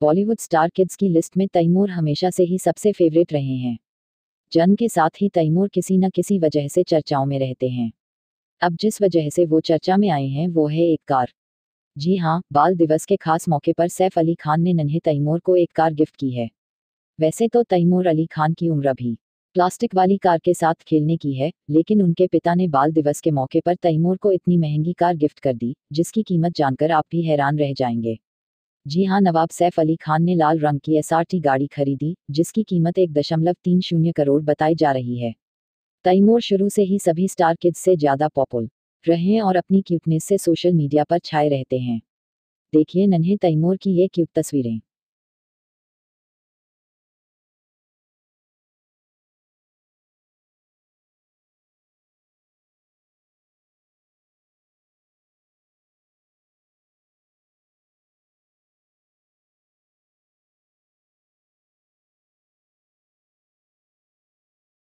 Bollywood star kids की list में तैमूर हमेशा से ही सबसे फेवरेट रहे हैं जन्म के साथ ही तैमूर किसी न किसी वजह से चर्चाओं में रहते हैं अब जिस वजह से वो चर्चा में आए हैं वो है एक कार जी हाँ बाल दिवस के खास मौके पर सैफ अली खान ने नन्हे तैमूर को एक कार गिफ्ट की है वैसे तो तैमूर अली खान की उम्र भी प्लास्टिक वाली कार के साथ खेलने की है लेकिन उनके पिता ने बाल दिवस के मौके पर तैमूर को इतनी महंगी कार गिफ्ट कर दी जिसकी कीमत जानकर आप भी हैरान रह जाएंगे जी हां नवाब सैफ अली खान ने लाल रंग की एसआरटी गाड़ी खरीदी जिसकी कीमत एक दशमलव तीन शून्य करोड़ बताई जा रही है तैमूर शुरू से ही सभी स्टार किड्स से ज़्यादा पॉपुल रहे और अपनी क्यूटनेस से सोशल मीडिया पर छाए रहते हैं देखिए नन्हे तैमूर की ये क्यूट तस्वीरें